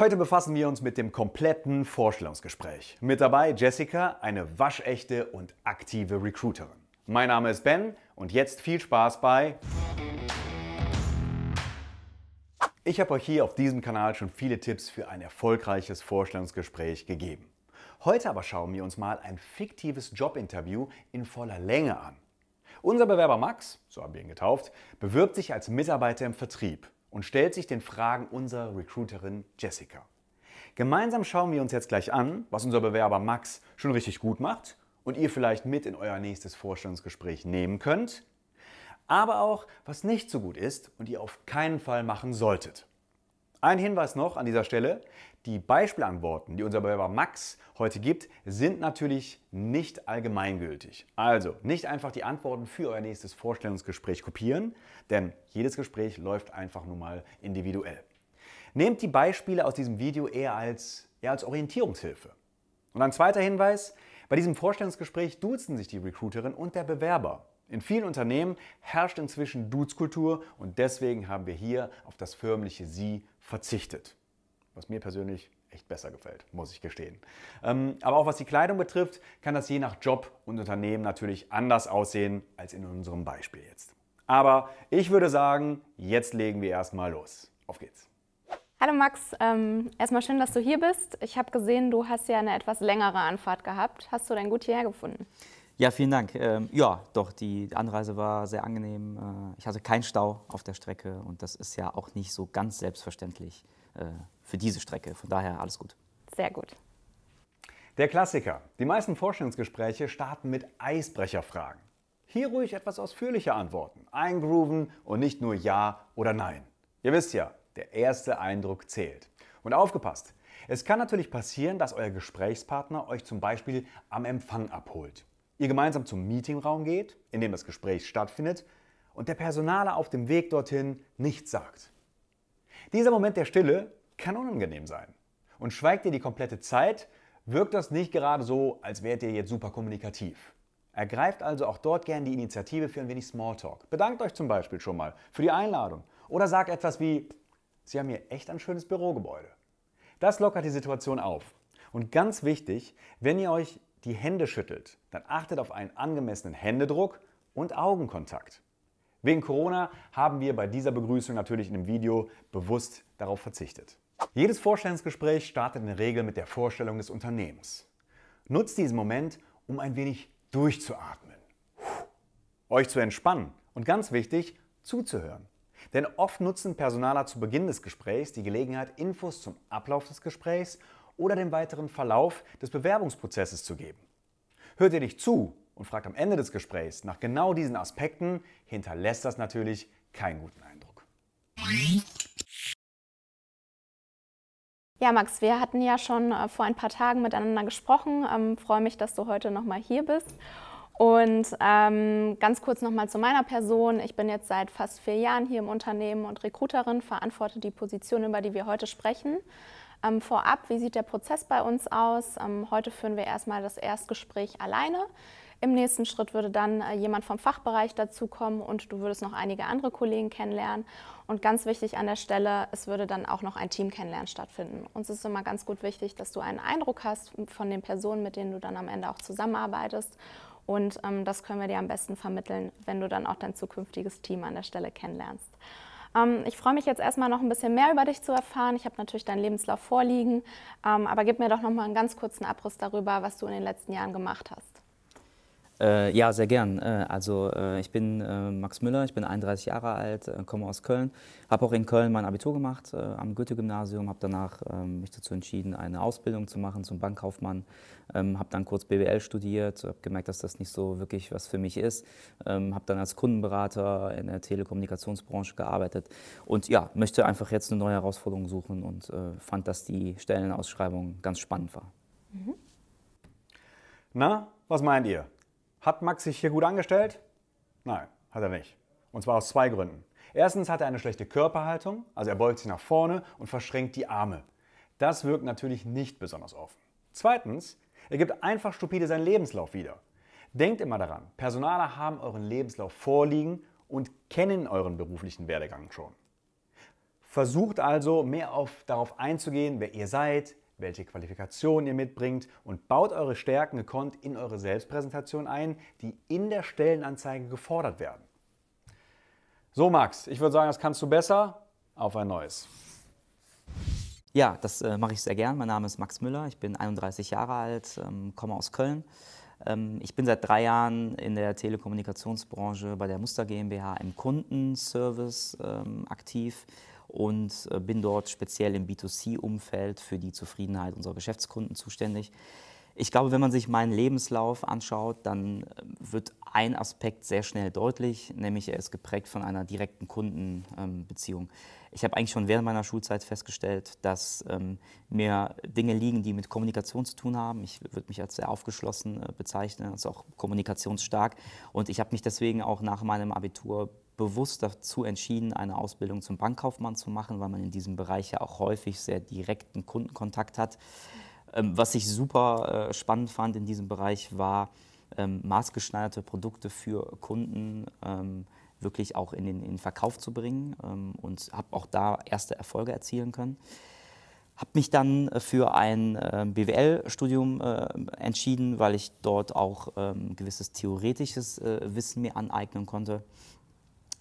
Heute befassen wir uns mit dem kompletten Vorstellungsgespräch. Mit dabei Jessica, eine waschechte und aktive Recruiterin. Mein Name ist Ben und jetzt viel Spaß bei... Ich habe euch hier auf diesem Kanal schon viele Tipps für ein erfolgreiches Vorstellungsgespräch gegeben. Heute aber schauen wir uns mal ein fiktives Jobinterview in voller Länge an. Unser Bewerber Max, so haben wir ihn getauft, bewirbt sich als Mitarbeiter im Vertrieb und stellt sich den Fragen unserer Recruiterin Jessica. Gemeinsam schauen wir uns jetzt gleich an, was unser Bewerber Max schon richtig gut macht und ihr vielleicht mit in euer nächstes Vorstellungsgespräch nehmen könnt, aber auch, was nicht so gut ist und ihr auf keinen Fall machen solltet. Ein Hinweis noch an dieser Stelle. Die Beispielantworten, die unser Bewerber Max heute gibt, sind natürlich nicht allgemeingültig. Also nicht einfach die Antworten für euer nächstes Vorstellungsgespräch kopieren, denn jedes Gespräch läuft einfach nun mal individuell. Nehmt die Beispiele aus diesem Video eher als, eher als Orientierungshilfe. Und ein zweiter Hinweis, bei diesem Vorstellungsgespräch duzen sich die Recruiterin und der Bewerber. In vielen Unternehmen herrscht inzwischen Duzkultur und deswegen haben wir hier auf das förmliche Sie verzichtet. Was mir persönlich echt besser gefällt, muss ich gestehen. Ähm, aber auch was die Kleidung betrifft, kann das je nach Job und Unternehmen natürlich anders aussehen als in unserem Beispiel jetzt. Aber ich würde sagen, jetzt legen wir erstmal los. Auf geht's. Hallo Max, ähm, erstmal schön, dass du hier bist. Ich habe gesehen, du hast ja eine etwas längere Anfahrt gehabt. Hast du denn gut hierher gefunden? Ja, vielen Dank. Ähm, ja, doch, die Anreise war sehr angenehm. Äh, ich hatte keinen Stau auf der Strecke und das ist ja auch nicht so ganz selbstverständlich äh, für diese Strecke. Von daher alles gut. Sehr gut. Der Klassiker. Die meisten Vorstellungsgespräche starten mit Eisbrecherfragen. Hier ruhig etwas ausführlicher antworten, eingrooven und nicht nur Ja oder Nein. Ihr wisst ja, der erste Eindruck zählt. Und aufgepasst, es kann natürlich passieren, dass euer Gesprächspartner euch zum Beispiel am Empfang abholt ihr gemeinsam zum Meetingraum geht, in dem das Gespräch stattfindet und der Personaler auf dem Weg dorthin nichts sagt. Dieser Moment der Stille kann unangenehm sein. Und schweigt ihr die komplette Zeit, wirkt das nicht gerade so, als wärt ihr jetzt super kommunikativ. Ergreift also auch dort gern die Initiative für ein wenig Smalltalk. Bedankt euch zum Beispiel schon mal für die Einladung oder sagt etwas wie, Sie haben hier echt ein schönes Bürogebäude. Das lockert die Situation auf. Und ganz wichtig, wenn ihr euch die Hände schüttelt, dann achtet auf einen angemessenen Händedruck und Augenkontakt. Wegen Corona haben wir bei dieser Begrüßung natürlich in dem Video bewusst darauf verzichtet. Jedes Vorstellungsgespräch startet in der Regel mit der Vorstellung des Unternehmens. Nutzt diesen Moment, um ein wenig durchzuatmen, euch zu entspannen und ganz wichtig, zuzuhören. Denn oft nutzen Personaler zu Beginn des Gesprächs die Gelegenheit, Infos zum Ablauf des Gesprächs oder dem weiteren Verlauf des Bewerbungsprozesses zu geben. Hört ihr dich zu und fragt am Ende des Gesprächs nach genau diesen Aspekten, hinterlässt das natürlich keinen guten Eindruck. Ja, Max, wir hatten ja schon äh, vor ein paar Tagen miteinander gesprochen. Ähm, freue mich, dass du heute nochmal hier bist. Und ähm, ganz kurz nochmal zu meiner Person. Ich bin jetzt seit fast vier Jahren hier im Unternehmen und Recruiterin, verantworte die Position, über die wir heute sprechen. Ähm, vorab, wie sieht der Prozess bei uns aus? Ähm, heute führen wir erstmal das Erstgespräch alleine. Im nächsten Schritt würde dann äh, jemand vom Fachbereich dazukommen und du würdest noch einige andere Kollegen kennenlernen. Und ganz wichtig an der Stelle, es würde dann auch noch ein Team kennenlernen stattfinden. Uns ist immer ganz gut wichtig, dass du einen Eindruck hast von den Personen, mit denen du dann am Ende auch zusammenarbeitest. Und ähm, das können wir dir am besten vermitteln, wenn du dann auch dein zukünftiges Team an der Stelle kennenlernst. Ähm, ich freue mich jetzt erstmal noch ein bisschen mehr über dich zu erfahren. Ich habe natürlich deinen Lebenslauf vorliegen, ähm, aber gib mir doch noch mal einen ganz kurzen Abriss darüber, was du in den letzten Jahren gemacht hast. Äh, ja, sehr gern. Äh, also äh, ich bin äh, Max Müller, ich bin 31 Jahre alt, äh, komme aus Köln, habe auch in Köln mein Abitur gemacht äh, am Goethe-Gymnasium, habe danach ähm, mich dazu entschieden, eine Ausbildung zu machen zum Bankkaufmann, ähm, habe dann kurz BWL studiert, habe gemerkt, dass das nicht so wirklich was für mich ist, ähm, habe dann als Kundenberater in der Telekommunikationsbranche gearbeitet und ja, möchte einfach jetzt eine neue Herausforderung suchen und fand, dass die Stellenausschreibung ganz spannend war. Mhm. Na, was meint ihr? Hat Max sich hier gut angestellt? Nein, hat er nicht. Und zwar aus zwei Gründen. Erstens hat er eine schlechte Körperhaltung, also er beugt sich nach vorne und verschränkt die Arme. Das wirkt natürlich nicht besonders offen. Zweitens, er gibt einfach stupide seinen Lebenslauf wieder. Denkt immer daran, Personaler haben euren Lebenslauf vorliegen und kennen euren beruflichen Werdegang schon. Versucht also mehr auf, darauf einzugehen, wer ihr seid, welche Qualifikationen ihr mitbringt und baut eure Stärken gekonnt in eure Selbstpräsentation ein, die in der Stellenanzeige gefordert werden. So, Max, ich würde sagen, das kannst du besser. Auf ein neues. Ja, das äh, mache ich sehr gern. Mein Name ist Max Müller, ich bin 31 Jahre alt, ähm, komme aus Köln. Ähm, ich bin seit drei Jahren in der Telekommunikationsbranche bei der Muster GmbH im Kundenservice ähm, aktiv und äh, bin dort speziell im B2C-Umfeld für die Zufriedenheit unserer Geschäftskunden zuständig. Ich glaube, wenn man sich meinen Lebenslauf anschaut, dann äh, wird ein Aspekt sehr schnell deutlich, nämlich er ist geprägt von einer direkten Kundenbeziehung. Ich habe eigentlich schon während meiner Schulzeit festgestellt, dass ähm, mir Dinge liegen, die mit Kommunikation zu tun haben. Ich würde mich als sehr aufgeschlossen äh, bezeichnen, als auch kommunikationsstark. Und ich habe mich deswegen auch nach meinem Abitur bewusst dazu entschieden, eine Ausbildung zum Bankkaufmann zu machen, weil man in diesem Bereich ja auch häufig sehr direkten Kundenkontakt hat. Ähm, was ich super äh, spannend fand in diesem Bereich war, ähm, maßgeschneiderte Produkte für Kunden ähm, wirklich auch in den, in den Verkauf zu bringen und habe auch da erste Erfolge erzielen können. Habe mich dann äh, für ein BWL-Studium äh, entschieden, weil ich dort auch gewisses theoretisches Wissen mir aneignen konnte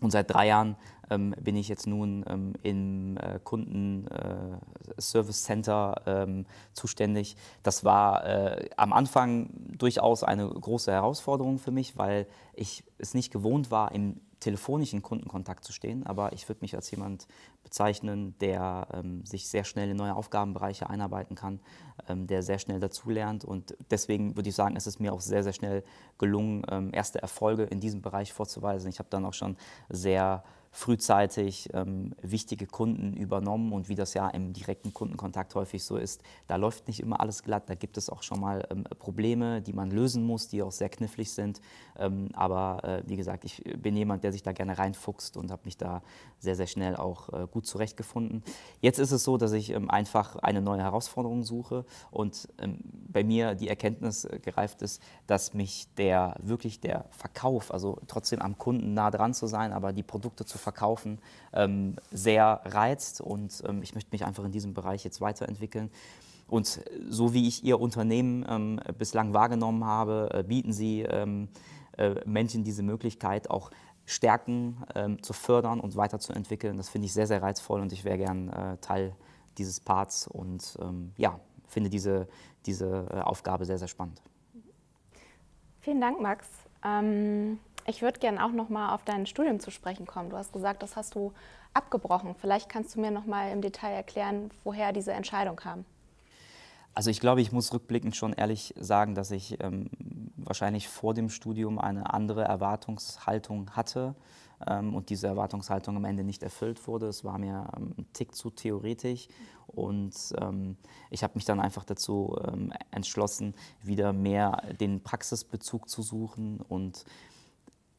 und seit drei Jahren ähm, bin ich jetzt nun ähm, im äh, Kundenservice äh, Center ähm, zuständig. Das war äh, am Anfang durchaus eine große Herausforderung für mich, weil ich es nicht gewohnt war, im telefonisch in Kundenkontakt zu stehen, aber ich würde mich als jemand bezeichnen, der ähm, sich sehr schnell in neue Aufgabenbereiche einarbeiten kann, ähm, der sehr schnell dazulernt und deswegen würde ich sagen, es ist mir auch sehr, sehr schnell gelungen, ähm, erste Erfolge in diesem Bereich vorzuweisen. Ich habe dann auch schon sehr frühzeitig ähm, wichtige Kunden übernommen und wie das ja im direkten Kundenkontakt häufig so ist, da läuft nicht immer alles glatt, da gibt es auch schon mal ähm, Probleme, die man lösen muss, die auch sehr knifflig sind. Ähm, aber äh, wie gesagt, ich bin jemand, der sich da gerne reinfuchst und habe mich da sehr, sehr schnell auch äh, gut zurechtgefunden. Jetzt ist es so, dass ich ähm, einfach eine neue Herausforderung suche und ähm, bei mir die Erkenntnis äh, gereift ist, dass mich der wirklich der Verkauf, also trotzdem am Kunden nah dran zu sein, aber die Produkte zu verkaufen, ähm, sehr reizt. Und ähm, ich möchte mich einfach in diesem Bereich jetzt weiterentwickeln. Und so wie ich Ihr Unternehmen ähm, bislang wahrgenommen habe, äh, bieten Sie ähm, äh, Menschen diese Möglichkeit, auch Stärken ähm, zu fördern und weiterzuentwickeln. Das finde ich sehr, sehr reizvoll und ich wäre gern äh, Teil dieses Parts und ähm, ja, finde diese, diese äh, Aufgabe sehr, sehr spannend. Vielen Dank, Max. Ähm, ich würde gerne auch noch mal auf dein Studium zu sprechen kommen. Du hast gesagt, das hast du abgebrochen. Vielleicht kannst du mir noch mal im Detail erklären, woher diese Entscheidung kam. Also ich glaube, ich muss rückblickend schon ehrlich sagen, dass ich ähm, wahrscheinlich vor dem Studium eine andere Erwartungshaltung hatte ähm, und diese Erwartungshaltung am Ende nicht erfüllt wurde. Es war mir ähm, ein Tick zu theoretisch und ähm, ich habe mich dann einfach dazu ähm, entschlossen, wieder mehr den Praxisbezug zu suchen und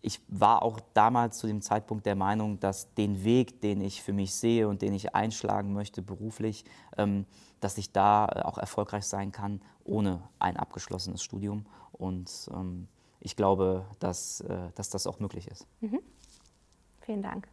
ich war auch damals zu dem Zeitpunkt der Meinung, dass den Weg, den ich für mich sehe und den ich einschlagen möchte beruflich, ähm, dass ich da äh, auch erfolgreich sein kann ohne ein abgeschlossenes Studium. Und ähm, ich glaube, dass, äh, dass das auch möglich ist. Mhm. Vielen Dank.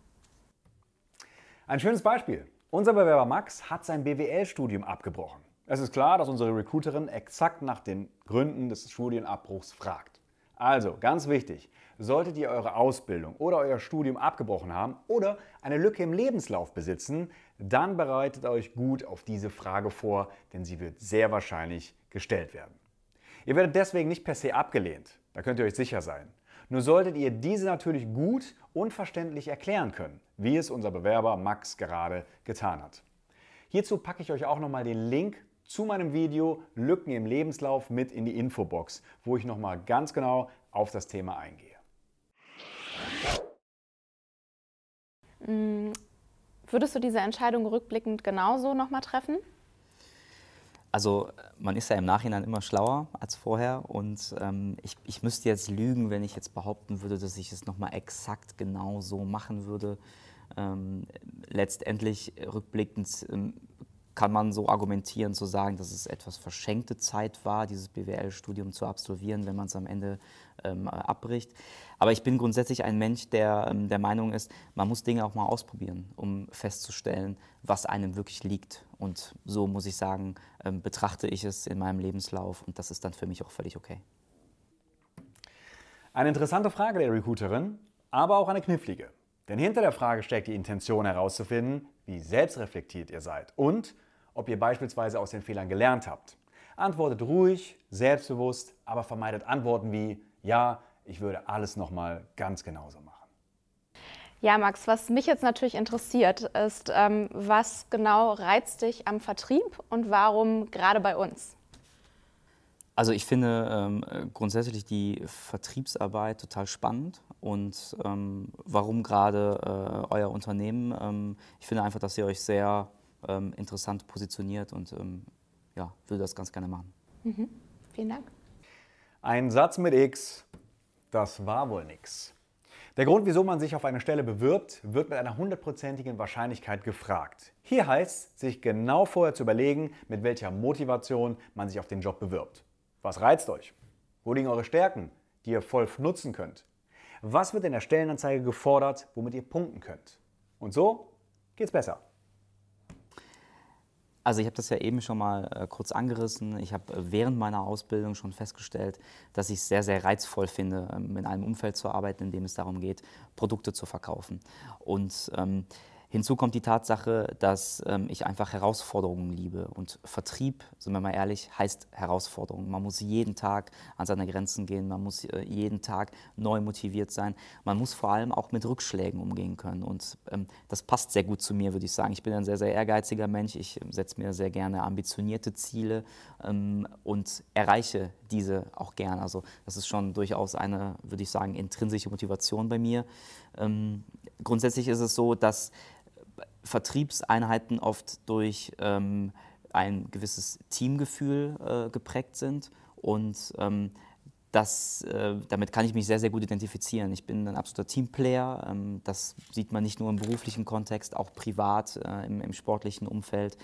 Ein schönes Beispiel. Unser Bewerber Max hat sein BWL-Studium abgebrochen. Es ist klar, dass unsere Recruiterin exakt nach den Gründen des Studienabbruchs fragt. Also, ganz wichtig, Solltet ihr eure Ausbildung oder euer Studium abgebrochen haben oder eine Lücke im Lebenslauf besitzen, dann bereitet euch gut auf diese Frage vor, denn sie wird sehr wahrscheinlich gestellt werden. Ihr werdet deswegen nicht per se abgelehnt, da könnt ihr euch sicher sein. Nur solltet ihr diese natürlich gut und verständlich erklären können, wie es unser Bewerber Max gerade getan hat. Hierzu packe ich euch auch nochmal den Link zu meinem Video Lücken im Lebenslauf mit in die Infobox, wo ich nochmal ganz genau auf das Thema eingehe. Mm, würdest du diese Entscheidung rückblickend genauso nochmal treffen? Also man ist ja im Nachhinein immer schlauer als vorher und ähm, ich, ich müsste jetzt lügen, wenn ich jetzt behaupten würde, dass ich es nochmal exakt genau so machen würde. Ähm, letztendlich äh, rückblickend ähm, kann man so argumentieren, zu sagen, dass es etwas verschenkte Zeit war, dieses BWL-Studium zu absolvieren, wenn man es am Ende ähm, äh, abbricht. Aber ich bin grundsätzlich ein Mensch, der ähm, der Meinung ist, man muss Dinge auch mal ausprobieren, um festzustellen, was einem wirklich liegt. Und so muss ich sagen, ähm, betrachte ich es in meinem Lebenslauf und das ist dann für mich auch völlig okay. Eine interessante Frage der Recruiterin, aber auch eine knifflige. Denn hinter der Frage steckt die Intention herauszufinden, wie selbstreflektiert ihr seid und ob ihr beispielsweise aus den Fehlern gelernt habt. Antwortet ruhig, selbstbewusst, aber vermeidet Antworten wie Ja, ich würde alles nochmal ganz genauso machen. Ja, Max, was mich jetzt natürlich interessiert, ist, ähm, was genau reizt dich am Vertrieb und warum gerade bei uns? Also ich finde ähm, grundsätzlich die Vertriebsarbeit total spannend und ähm, warum gerade äh, euer Unternehmen? Ähm, ich finde einfach, dass ihr euch sehr ähm, interessant positioniert und ähm, ja, würde das ganz gerne machen. Mhm. Vielen Dank. Ein Satz mit X das war wohl nichts. Der Grund, wieso man sich auf eine Stelle bewirbt, wird mit einer hundertprozentigen Wahrscheinlichkeit gefragt. Hier heißt es, sich genau vorher zu überlegen, mit welcher Motivation man sich auf den Job bewirbt. Was reizt euch? Wo liegen eure Stärken, die ihr voll nutzen könnt? Was wird in der Stellenanzeige gefordert, womit ihr punkten könnt? Und so geht's besser. Also ich habe das ja eben schon mal äh, kurz angerissen. Ich habe äh, während meiner Ausbildung schon festgestellt, dass ich es sehr, sehr reizvoll finde, ähm, in einem Umfeld zu arbeiten, in dem es darum geht, Produkte zu verkaufen. Und ähm, Hinzu kommt die Tatsache, dass ähm, ich einfach Herausforderungen liebe. Und Vertrieb, sind wir mal ehrlich, heißt Herausforderungen. Man muss jeden Tag an seine Grenzen gehen, man muss äh, jeden Tag neu motiviert sein. Man muss vor allem auch mit Rückschlägen umgehen können. Und ähm, das passt sehr gut zu mir, würde ich sagen. Ich bin ein sehr, sehr ehrgeiziger Mensch. Ich ähm, setze mir sehr gerne ambitionierte Ziele ähm, und erreiche diese auch gern. Also das ist schon durchaus eine, würde ich sagen, intrinsische Motivation bei mir. Ähm, grundsätzlich ist es so, dass Vertriebseinheiten oft durch ähm, ein gewisses Teamgefühl äh, geprägt sind und ähm, das, äh, damit kann ich mich sehr, sehr gut identifizieren. Ich bin ein absoluter Teamplayer. Ähm, das sieht man nicht nur im beruflichen Kontext, auch privat, äh, im, im sportlichen Umfeld.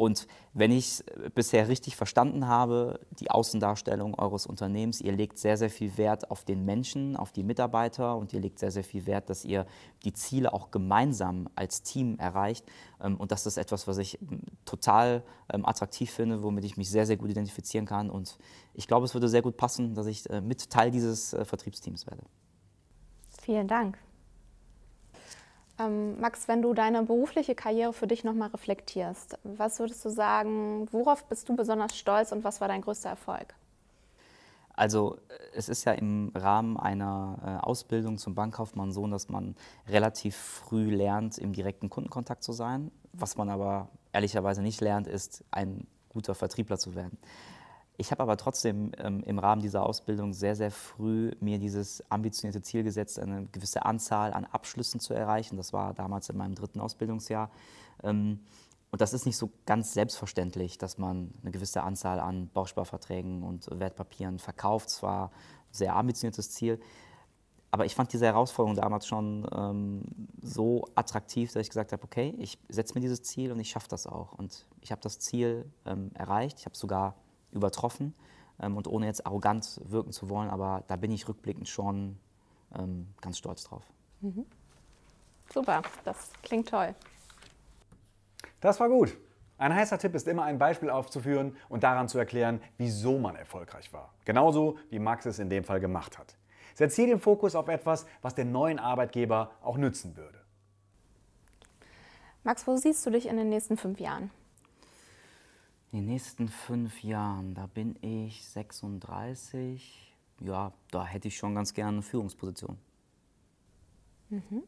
Und wenn ich es äh, bisher richtig verstanden habe, die Außendarstellung eures Unternehmens, ihr legt sehr, sehr viel Wert auf den Menschen, auf die Mitarbeiter und ihr legt sehr, sehr viel Wert, dass ihr die Ziele auch gemeinsam als Team erreicht. Ähm, und das ist etwas, was ich hm, total ähm, attraktiv finde, womit ich mich sehr, sehr gut identifizieren kann. Und ich glaube, es würde sehr gut passen, dass ich äh, mit Teil dieses äh, Vertriebsteams werde. Vielen Dank. Ähm, Max, wenn du deine berufliche Karriere für dich nochmal reflektierst, was würdest du sagen, worauf bist du besonders stolz und was war dein größter Erfolg? Also äh, es ist ja im Rahmen einer äh, Ausbildung zum Bankkaufmann so, dass man relativ früh lernt, im direkten Kundenkontakt zu sein. Was man aber ehrlicherweise nicht lernt, ist ein guter Vertriebler zu werden. Ich habe aber trotzdem ähm, im Rahmen dieser Ausbildung sehr, sehr früh mir dieses ambitionierte Ziel gesetzt, eine gewisse Anzahl an Abschlüssen zu erreichen. Das war damals in meinem dritten Ausbildungsjahr. Ähm, und das ist nicht so ganz selbstverständlich, dass man eine gewisse Anzahl an Bausparverträgen und Wertpapieren verkauft. Zwar ein sehr ambitioniertes Ziel, aber ich fand diese Herausforderung damals schon ähm, so attraktiv, dass ich gesagt habe, okay, ich setze mir dieses Ziel und ich schaffe das auch. Und ich habe das Ziel ähm, erreicht. Ich habe sogar übertroffen. Ähm, und ohne jetzt arrogant wirken zu wollen, aber da bin ich rückblickend schon ähm, ganz stolz drauf. Mhm. Super, das klingt toll. Das war gut. Ein heißer Tipp ist immer ein Beispiel aufzuführen und daran zu erklären, wieso man erfolgreich war. Genauso wie Max es in dem Fall gemacht hat. Setz hier den Fokus auf etwas, was den neuen Arbeitgeber auch nützen würde. Max, wo siehst du dich in den nächsten fünf Jahren? In den nächsten fünf Jahren, da bin ich 36, ja, da hätte ich schon ganz gerne eine Führungsposition. Mhm.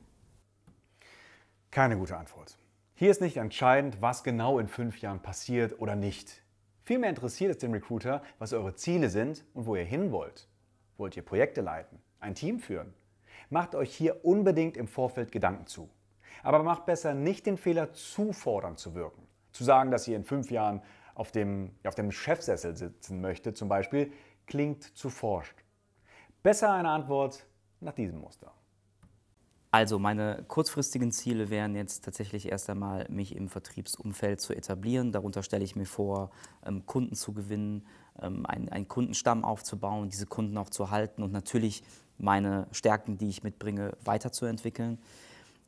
Keine gute Antwort. Hier ist nicht entscheidend, was genau in fünf Jahren passiert oder nicht. Vielmehr interessiert es den Recruiter, was eure Ziele sind und wo ihr hin wollt. Wollt ihr Projekte leiten, ein Team führen? Macht euch hier unbedingt im Vorfeld Gedanken zu. Aber macht besser nicht den Fehler, zu fordernd zu wirken. Zu sagen, dass ihr in fünf Jahren auf dem, auf dem Chefsessel sitzen möchte zum Beispiel, klingt zu forscht. Besser eine Antwort nach diesem Muster. Also meine kurzfristigen Ziele wären jetzt tatsächlich erst einmal, mich im Vertriebsumfeld zu etablieren. Darunter stelle ich mir vor, ähm, Kunden zu gewinnen, ähm, einen, einen Kundenstamm aufzubauen, diese Kunden auch zu halten und natürlich meine Stärken, die ich mitbringe, weiterzuentwickeln.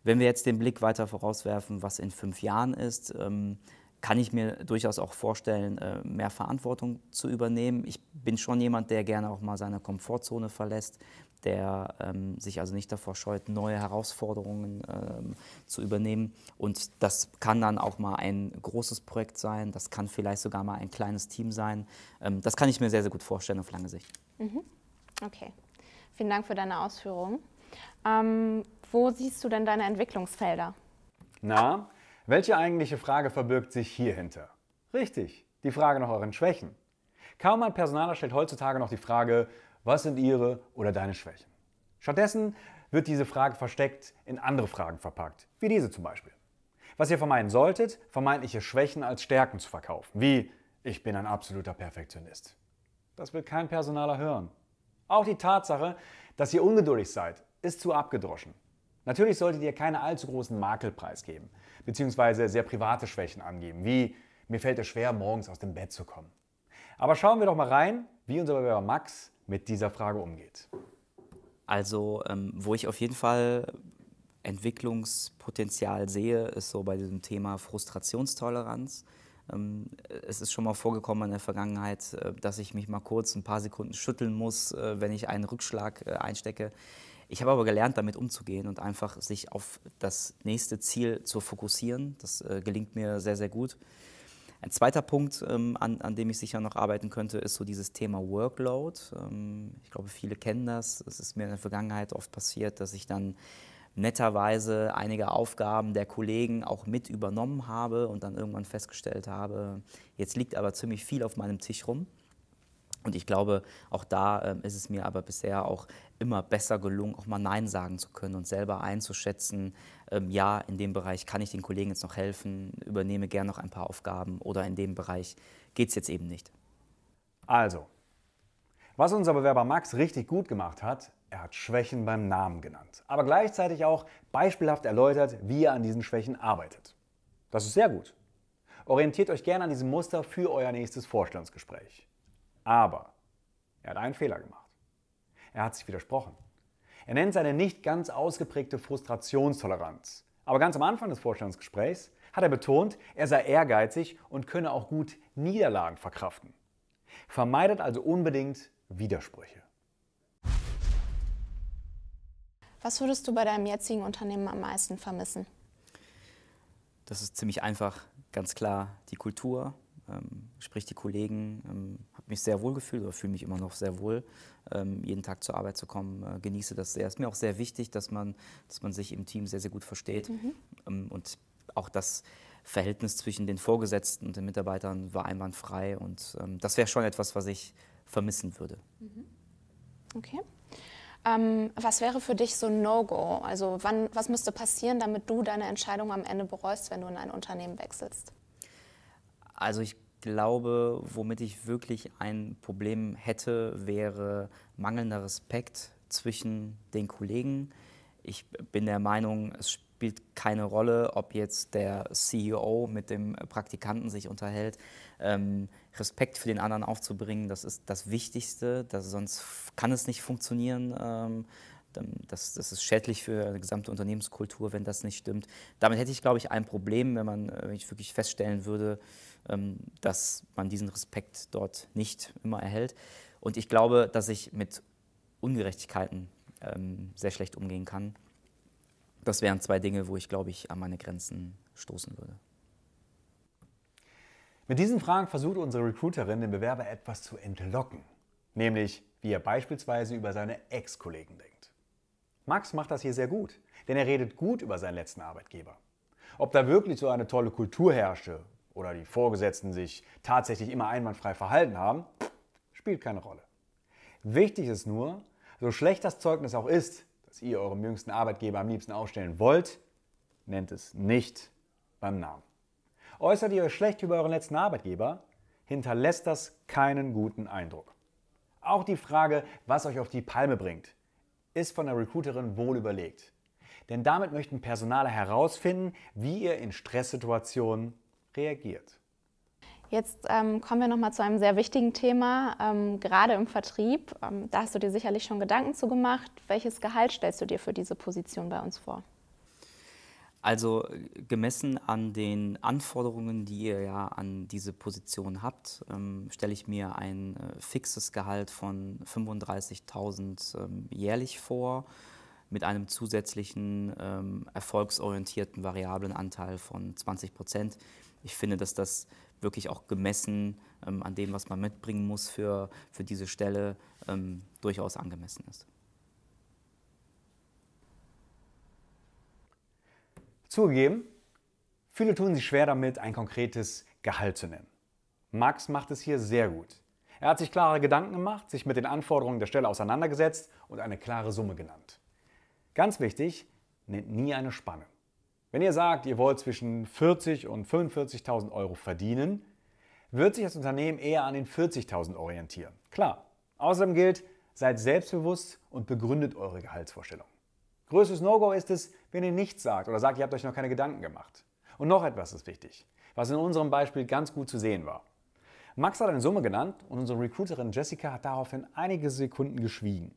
Wenn wir jetzt den Blick weiter vorauswerfen, was in fünf Jahren ist, ähm, kann ich mir durchaus auch vorstellen, äh, mehr Verantwortung zu übernehmen. Ich bin schon jemand, der gerne auch mal seine Komfortzone verlässt, der ähm, sich also nicht davor scheut, neue Herausforderungen ähm, zu übernehmen. Und das kann dann auch mal ein großes Projekt sein, das kann vielleicht sogar mal ein kleines Team sein. Ähm, das kann ich mir sehr, sehr gut vorstellen auf lange Sicht. Mhm. Okay, vielen Dank für deine Ausführungen. Ähm, wo siehst du denn deine Entwicklungsfelder? Na, welche eigentliche Frage verbirgt sich hier hinter? Richtig, die Frage nach euren Schwächen. Kaum ein Personaler stellt heutzutage noch die Frage, was sind ihre oder deine Schwächen? Stattdessen wird diese Frage versteckt in andere Fragen verpackt, wie diese zum Beispiel. Was ihr vermeiden solltet, vermeintliche Schwächen als Stärken zu verkaufen, wie ich bin ein absoluter Perfektionist. Das will kein Personaler hören. Auch die Tatsache, dass ihr ungeduldig seid, ist zu abgedroschen. Natürlich solltet ihr keine allzu großen Makel preisgeben, beziehungsweise sehr private Schwächen angeben, wie mir fällt es schwer, morgens aus dem Bett zu kommen. Aber schauen wir doch mal rein, wie unser Bewerber Max mit dieser Frage umgeht. Also, ähm, wo ich auf jeden Fall Entwicklungspotenzial sehe, ist so bei diesem Thema Frustrationstoleranz. Ähm, es ist schon mal vorgekommen in der Vergangenheit, äh, dass ich mich mal kurz ein paar Sekunden schütteln muss, äh, wenn ich einen Rückschlag äh, einstecke. Ich habe aber gelernt, damit umzugehen und einfach sich auf das nächste Ziel zu fokussieren. Das äh, gelingt mir sehr, sehr gut. Ein zweiter Punkt, ähm, an, an, dem ich sicher noch arbeiten könnte, ist so dieses Thema Workload. Ähm, ich glaube, viele kennen das. Es ist mir in der Vergangenheit oft passiert, dass ich dann netterweise einige Aufgaben der Kollegen auch mit übernommen habe und dann irgendwann festgestellt habe, jetzt liegt aber ziemlich viel auf meinem Tisch rum. Und ich glaube, auch da äh, ist es mir aber bisher auch immer besser gelungen, auch mal Nein sagen zu können und selber einzuschätzen, ähm, ja, in dem Bereich kann ich den Kollegen jetzt noch helfen, übernehme gern noch ein paar Aufgaben oder in dem Bereich geht es jetzt eben nicht. Also, was unser Bewerber Max richtig gut gemacht hat, er hat Schwächen beim Namen genannt, aber gleichzeitig auch beispielhaft erläutert, wie er an diesen Schwächen arbeitet. Das ist sehr gut. Orientiert euch gerne an diesem Muster für euer nächstes Vorstellungsgespräch. Aber er hat einen Fehler gemacht. Er hat sich widersprochen. Er nennt seine nicht ganz ausgeprägte Frustrationstoleranz. Aber ganz am Anfang des Vorstellungsgesprächs hat er betont, er sei ehrgeizig und könne auch gut Niederlagen verkraften. Vermeidet also unbedingt Widersprüche. Was würdest du bei deinem jetzigen Unternehmen am meisten vermissen? Das ist ziemlich einfach, ganz klar die Kultur, ähm, sprich die Kollegen, ähm, habe mich sehr wohl gefühlt oder fühle mich immer noch sehr wohl, ähm, jeden Tag zur Arbeit zu kommen, äh, genieße das sehr. Es ist mir auch sehr wichtig, dass man, dass man sich im Team sehr, sehr gut versteht mhm. Ähm, und auch das Verhältnis zwischen den Vorgesetzten und den Mitarbeitern war einwandfrei und ähm, das wäre schon etwas, was ich vermissen würde. Mhm. Okay. Ähm, was wäre für dich so ein No-Go? Also wann, was müsste passieren, damit du deine Entscheidung am Ende bereust, wenn du in ein Unternehmen wechselst? Also ich glaube, womit ich wirklich ein Problem hätte, wäre mangelnder Respekt zwischen den Kollegen. Ich bin der Meinung, es spielt keine Rolle, ob jetzt der CEO mit dem Praktikanten sich unterhält. Ähm, Respekt für den anderen aufzubringen, das ist das Wichtigste, das, sonst kann es nicht funktionieren. Ähm, das, das, ist schädlich für die gesamte Unternehmenskultur, wenn das nicht stimmt. Damit hätte ich, glaube ich, ein Problem, wenn man äh, wenn ich wirklich feststellen würde, ähm, dass man diesen Respekt dort nicht immer erhält. Und ich glaube, dass ich mit Ungerechtigkeiten ähm, sehr schlecht umgehen kann. Das wären zwei Dinge, wo ich, glaube ich, an meine Grenzen stoßen würde. Mit diesen Fragen versucht unsere Recruiterin den Bewerber etwas zu entlocken, nämlich wie er beispielsweise über seine Ex-Kollegen denkt. Max macht das hier sehr gut, denn er redet gut über seinen letzten Arbeitgeber. Ob da wirklich so eine tolle Kultur herrsche oder die Vorgesetzten sich tatsächlich immer einwandfrei verhalten haben, spielt keine Rolle. Wichtig ist nur, so schlecht das Zeugnis auch ist, dass ihr eurem jüngsten Arbeitgeber am liebsten ausstellen wollt, nennt es nicht beim Namen. Äußert ihr euch schlecht über euren letzten Arbeitgeber, hinterlässt das keinen guten Eindruck. Auch die Frage, was euch auf die Palme bringt, ist von der Recruiterin wohl überlegt. Denn damit möchten Personale herausfinden, wie ihr in Stresssituationen reagiert. Jetzt ähm, kommen wir noch mal zu einem sehr wichtigen Thema, ähm, gerade im Vertrieb. Ähm, da hast du dir sicherlich schon Gedanken zu gemacht. Welches Gehalt stellst du dir für diese Position bei uns vor? Also gemessen an den Anforderungen, die ihr ja an diese Position habt, ähm, stelle ich mir ein äh, fixes Gehalt von 35.000 ähm, jährlich vor mit einem zusätzlichen ähm, erfolgsorientierten variablen Anteil von 20 Prozent ich finde, dass das wirklich auch gemessen ähm, an dem, was man mitbringen muss für, für diese Stelle, ähm, durchaus angemessen ist. Zugegeben, viele tun sich schwer damit, ein konkretes Gehalt zu nennen. Max macht es hier sehr gut. Er hat sich klare Gedanken gemacht, sich mit den Anforderungen der Stelle auseinandergesetzt und eine klare Summe genannt. Ganz wichtig, nennt nie eine Spanne. Wenn ihr sagt, ihr wollt zwischen 40 und 45.000 Euro verdienen, wird sich das Unternehmen eher an den 40.000 orientieren. Klar. Außerdem gilt, seid selbstbewusst und begründet eure Gehaltsvorstellung. Größtes No-Go ist es, wenn ihr nichts sagt oder sagt, ihr habt euch noch keine Gedanken gemacht. Und noch etwas ist wichtig, was in unserem Beispiel ganz gut zu sehen war. Max hat eine Summe genannt und unsere Recruiterin Jessica hat daraufhin einige Sekunden geschwiegen.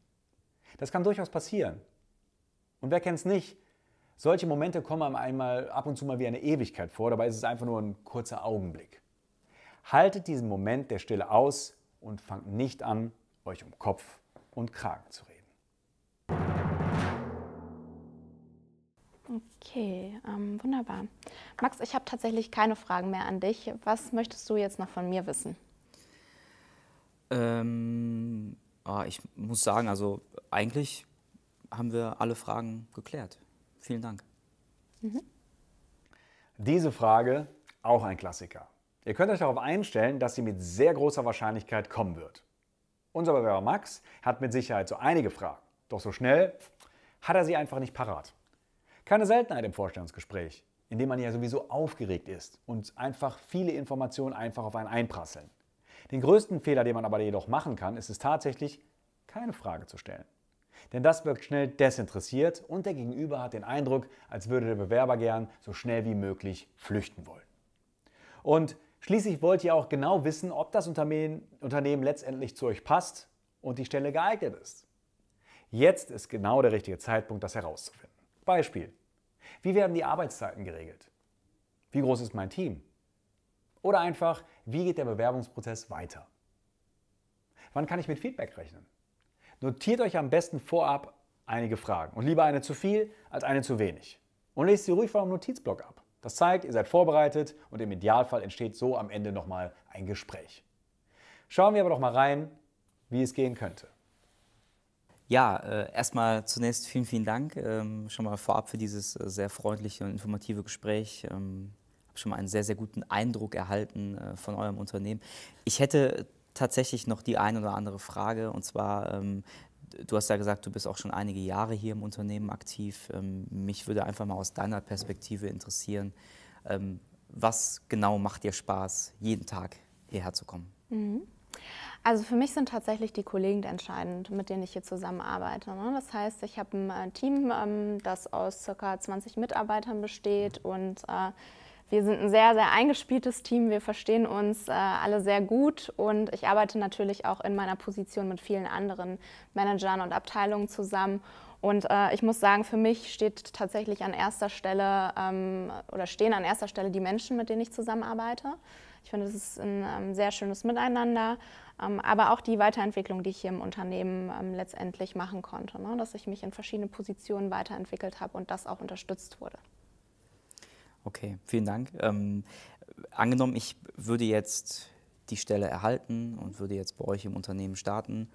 Das kann durchaus passieren. Und wer kennt es nicht, solche Momente kommen einmal ab und zu mal wie eine Ewigkeit vor, dabei ist es einfach nur ein kurzer Augenblick. Haltet diesen Moment der Stille aus und fangt nicht an, euch um Kopf und Kragen zu reden. Okay, ähm, wunderbar. Max, ich habe tatsächlich keine Fragen mehr an dich. Was möchtest du jetzt noch von mir wissen? Ähm, oh, ich muss sagen, also eigentlich haben wir alle Fragen geklärt. Vielen Dank. Mhm. Diese Frage, auch ein Klassiker. Ihr könnt euch darauf einstellen, dass sie mit sehr großer Wahrscheinlichkeit kommen wird. Unser Bewerber Max hat mit Sicherheit so einige Fragen, doch so schnell hat er sie einfach nicht parat. Keine Seltenheit im Vorstellungsgespräch, in dem man ja sowieso aufgeregt ist und einfach viele Informationen einfach auf einen einprasseln. Den größten Fehler, den man aber jedoch machen kann, ist es tatsächlich, keine Frage zu stellen. Denn das wirkt schnell desinteressiert und der Gegenüber hat den Eindruck, als würde der Bewerber gern so schnell wie möglich flüchten wollen. Und schließlich wollt ihr auch genau wissen, ob das Unternehmen, Unternehmen letztendlich zu euch passt und die Stelle geeignet ist. Jetzt ist genau der richtige Zeitpunkt, das herauszufinden. Beispiel. Wie werden die Arbeitszeiten geregelt? Wie groß ist mein Team? Oder einfach, wie geht der Bewerbungsprozess weiter? Wann kann ich mit Feedback rechnen? Notiert euch am besten vorab einige Fragen und lieber eine zu viel als eine zu wenig. Und lest sie ruhig vor einem Notizblock ab. Das zeigt, ihr seid vorbereitet und im Idealfall entsteht so am Ende nochmal ein Gespräch. Schauen wir aber doch mal rein, wie es gehen könnte. Ja, äh, erstmal zunächst vielen, vielen Dank ähm, schon mal vorab für dieses äh, sehr freundliche und informative Gespräch. Ähm, habe schon mal einen sehr, sehr guten Eindruck erhalten äh, von eurem Unternehmen. Ich hätte tatsächlich noch die ein oder andere Frage. Und zwar, ähm, du hast ja gesagt, du bist auch schon einige Jahre hier im Unternehmen aktiv. Ähm, mich würde einfach mal aus deiner Perspektive interessieren, ähm, was genau macht dir Spaß, jeden Tag hierher zu kommen? Mhm. Also für mich sind tatsächlich die Kollegen entscheidend, mit denen ich hier zusammenarbeite. Ne? Das heißt, ich habe ein äh, Team, ähm, das aus ca. 20 Mitarbeitern besteht und äh, wir sind ein sehr, sehr eingespieltes Team. Wir verstehen uns äh, alle sehr gut und ich arbeite natürlich auch in meiner Position mit vielen anderen Managern und Abteilungen zusammen. Und äh, ich muss sagen, für mich steht tatsächlich an erster Stelle ähm, oder stehen an erster Stelle die Menschen, mit denen ich zusammenarbeite. Ich finde, es ist ein ähm, sehr schönes Miteinander, ähm, aber auch die Weiterentwicklung, die ich hier im Unternehmen ähm, letztendlich machen konnte, ne? dass ich mich in verschiedene Positionen weiterentwickelt habe und das auch unterstützt wurde. Okay, vielen Dank. Ähm, angenommen, ich würde jetzt die Stelle erhalten und würde jetzt bei euch im Unternehmen starten.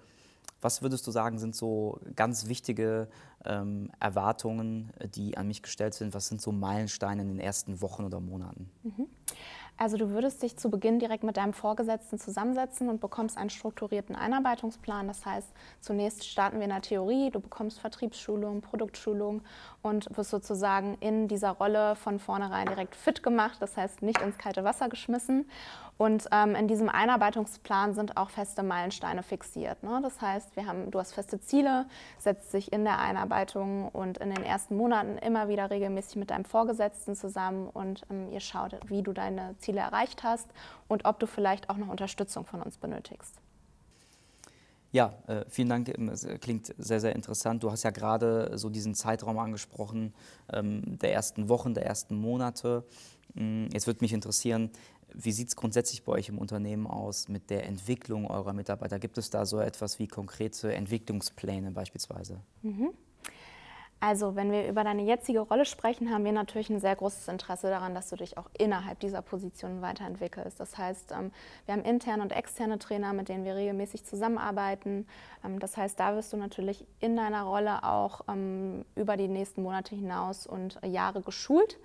Was würdest du sagen, sind so ganz wichtige ähm, Erwartungen, die an mich gestellt sind? Was sind so Meilensteine in den ersten Wochen oder Monaten? Mhm. Also du würdest dich zu Beginn direkt mit deinem Vorgesetzten zusammensetzen und bekommst einen strukturierten Einarbeitungsplan. Das heißt, zunächst starten wir in der Theorie, du bekommst Vertriebsschulung, Produktschulung und wirst sozusagen in dieser Rolle von vornherein direkt fit gemacht, das heißt nicht ins kalte Wasser geschmissen. Und ähm, in diesem Einarbeitungsplan sind auch feste Meilensteine fixiert. Ne? Das heißt, wir haben, du hast feste Ziele, setzt sich in der Einarbeitung und in den ersten Monaten immer wieder regelmäßig mit deinem Vorgesetzten zusammen und ähm, ihr schaut, wie du deine Ziele erreicht hast und ob du vielleicht auch noch Unterstützung von uns benötigst. Ja, äh, vielen Dank. Ähm, es äh, klingt sehr, sehr interessant. Du hast ja gerade so diesen Zeitraum angesprochen, ähm, der ersten Wochen, der ersten Monate. Mm, jetzt würde mich interessieren, wie sieht es grundsätzlich bei euch im Unternehmen aus mit der Entwicklung eurer Mitarbeiter? Gibt es da so etwas wie konkrete Entwicklungspläne beispielsweise? Mhm. Also, wenn wir über deine jetzige Rolle sprechen, haben wir natürlich ein sehr großes Interesse daran, dass du dich auch innerhalb dieser Position weiterentwickelst. Das heißt, ähm, wir haben interne und externe Trainer, mit denen wir regelmäßig zusammenarbeiten. Ähm, das heißt, da wirst du natürlich in deiner Rolle auch ähm, über die nächsten Monate hinaus und Jahre geschult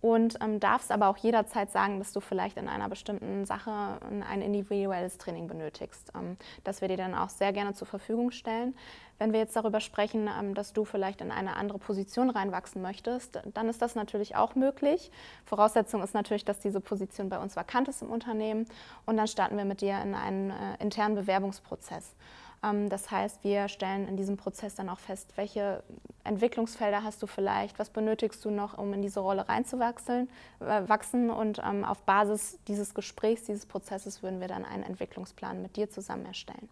und ähm, darfst aber auch jederzeit sagen, dass du vielleicht in einer bestimmten Sache ein individuelles Training benötigst, ähm, dass wir dir dann auch sehr gerne zur Verfügung stellen. Wenn wir jetzt darüber sprechen, ähm, dass du vielleicht in eine andere Position reinwachsen möchtest, dann ist das natürlich auch möglich. Voraussetzung ist natürlich, dass diese Position bei uns vakant ist im Unternehmen und dann starten wir mit dir in einen äh, internen Bewerbungsprozess. Ähm, das heißt, wir stellen in diesem Prozess dann auch fest, welche Entwicklungsfelder hast du vielleicht, was benötigst du noch, um in diese Rolle reinzuwachsen. Äh, wachsen. Und ähm, auf Basis dieses Gesprächs, dieses Prozesses würden wir dann einen Entwicklungsplan mit dir zusammen erstellen.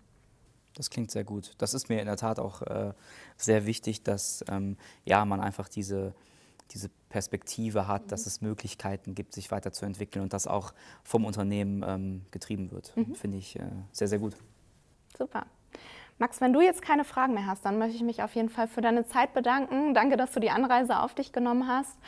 Das klingt sehr gut. Das ist mir in der Tat auch äh, sehr wichtig, dass ähm, ja, man einfach diese, diese Perspektive hat, mhm. dass es Möglichkeiten gibt, sich weiterzuentwickeln und das auch vom Unternehmen ähm, getrieben wird. Mhm. Finde ich äh, sehr, sehr gut. Super. Max, wenn du jetzt keine Fragen mehr hast, dann möchte ich mich auf jeden Fall für deine Zeit bedanken. Danke, dass du die Anreise auf dich genommen hast.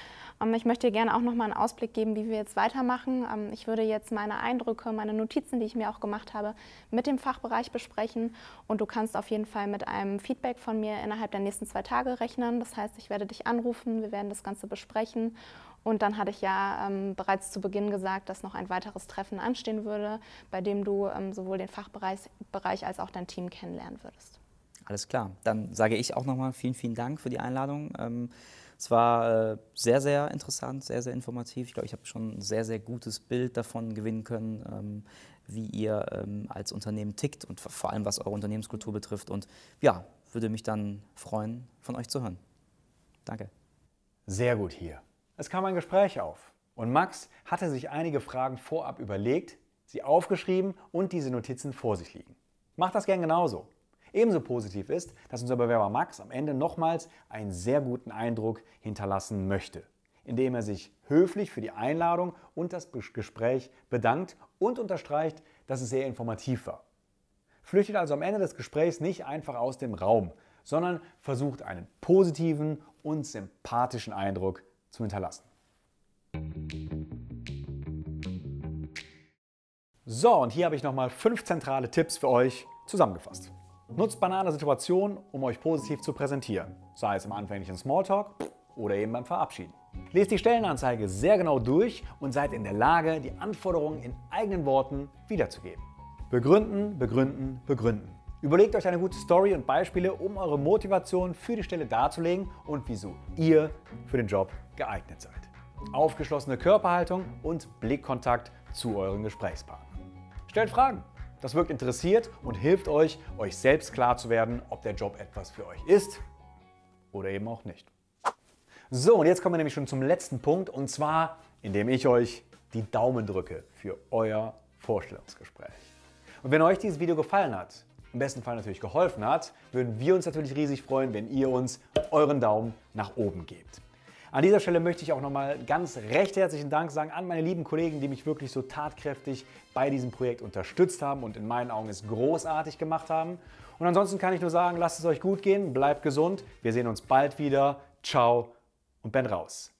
Ähm, ich möchte dir gerne auch noch mal einen Ausblick geben, wie wir jetzt weitermachen. Ähm, ich würde jetzt meine Eindrücke, meine Notizen, die ich mir auch gemacht habe, mit dem Fachbereich besprechen. Und du kannst auf jeden Fall mit einem Feedback von mir innerhalb der nächsten zwei Tage rechnen. Das heißt, ich werde dich anrufen, wir werden das Ganze besprechen und dann hatte ich ja ähm, bereits zu Beginn gesagt, dass noch ein weiteres Treffen anstehen würde, bei dem du ähm, sowohl den Fachbereich Bereich als auch dein Team kennenlernen würdest. Alles klar. Dann sage ich auch nochmal vielen, vielen Dank für die Einladung. Ähm, es war äh, sehr, sehr interessant, sehr, sehr informativ. Ich glaube, ich habe schon ein sehr, sehr gutes Bild davon gewinnen können ähm, wie ihr ähm, als Unternehmen tickt und vor allem was eure Unternehmenskultur betrifft. Und ja, würde mich dann freuen, von euch zu hören. Danke. Sehr gut hier. Es kam ein Gespräch auf und Max hatte sich einige Fragen vorab überlegt, sie aufgeschrieben und diese Notizen vor sich liegen. Macht das gern genauso. Ebenso positiv ist, dass unser Bewerber Max am Ende nochmals einen sehr guten Eindruck hinterlassen möchte, indem er sich höflich für die Einladung und das Gespräch bedankt und unterstreicht, dass es sehr informativ war. Flüchtet also am Ende des Gesprächs nicht einfach aus dem Raum, sondern versucht einen positiven und sympathischen Eindruck zu hinterlassen. So, und hier habe ich nochmal fünf zentrale Tipps für euch zusammengefasst. Nutzt banale Situationen, um euch positiv zu präsentieren, sei es im anfänglichen Smalltalk oder eben beim Verabschieden. Lest die Stellenanzeige sehr genau durch und seid in der Lage, die Anforderungen in eigenen Worten wiederzugeben. Begründen, begründen, begründen. Überlegt euch eine gute Story und Beispiele, um eure Motivation für die Stelle darzulegen und wieso ihr für den Job geeignet seid. Aufgeschlossene Körperhaltung und Blickkontakt zu euren Gesprächspartnern. Stellt Fragen. Das wirkt interessiert und hilft euch, euch selbst klar zu werden, ob der Job etwas für euch ist oder eben auch nicht. So, und jetzt kommen wir nämlich schon zum letzten Punkt und zwar, indem ich euch die Daumen drücke für euer Vorstellungsgespräch. Und wenn euch dieses Video gefallen hat, im besten Fall natürlich geholfen hat, würden wir uns natürlich riesig freuen, wenn ihr uns euren Daumen nach oben gebt. An dieser Stelle möchte ich auch nochmal ganz recht herzlichen Dank sagen an meine lieben Kollegen, die mich wirklich so tatkräftig bei diesem Projekt unterstützt haben und in meinen Augen es großartig gemacht haben. Und ansonsten kann ich nur sagen, lasst es euch gut gehen, bleibt gesund, wir sehen uns bald wieder. Ciao und Ben raus.